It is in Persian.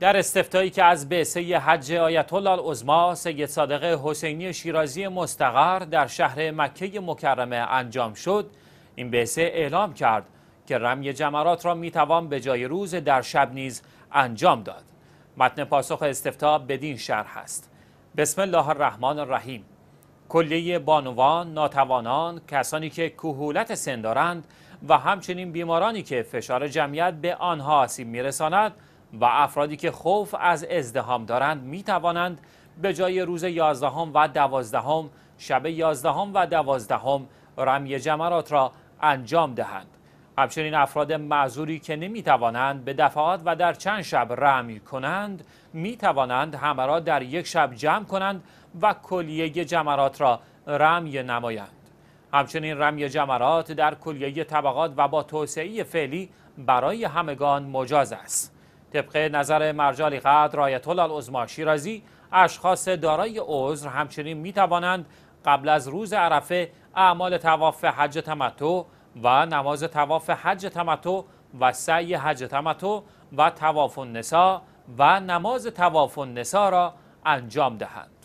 در استفتایی که از بعثه حج آیت الله العظما سید صادق حسینی شیرازی مستقر در شهر مکه مکرمه انجام شد این بعثه اعلام کرد که رمی جمرات را میتوان به جای روز در شب نیز انجام داد متن پاسخ استفتا بدین شرح است بسم الله الرحمن الرحیم کلیه بانوان، ناتوانان، کسانی که کهولت سن دارند و همچنین بیمارانی که فشار جمعیت به آنها آسیب میرساند و افرادی که خوف از ازدهام دارند می توانند به جای روز یازدهم و دوازدهم شب یازدهم و دوازدهم رمی جمرات را انجام دهند همچنین افراد معذوری که نمی توانند به دفعات و در چند شب رمی کنند می توانند همه را در یک شب جمع کنند و کلیه جمرات را رمی نمایند همچنین رمی جمرات در کلیه طبقات و با توسعه فعلی برای همگان مجاز است طبق نظر مرجالی قدر آیت الله شیرازی اشخاص دارای عذر همچنین می توانند قبل از روز عرفه اعمال تواف حج تمتع و نماز تواف حج تمتع و سعی حج تمتع و تواف نسا و نماز تواف النسا را انجام دهند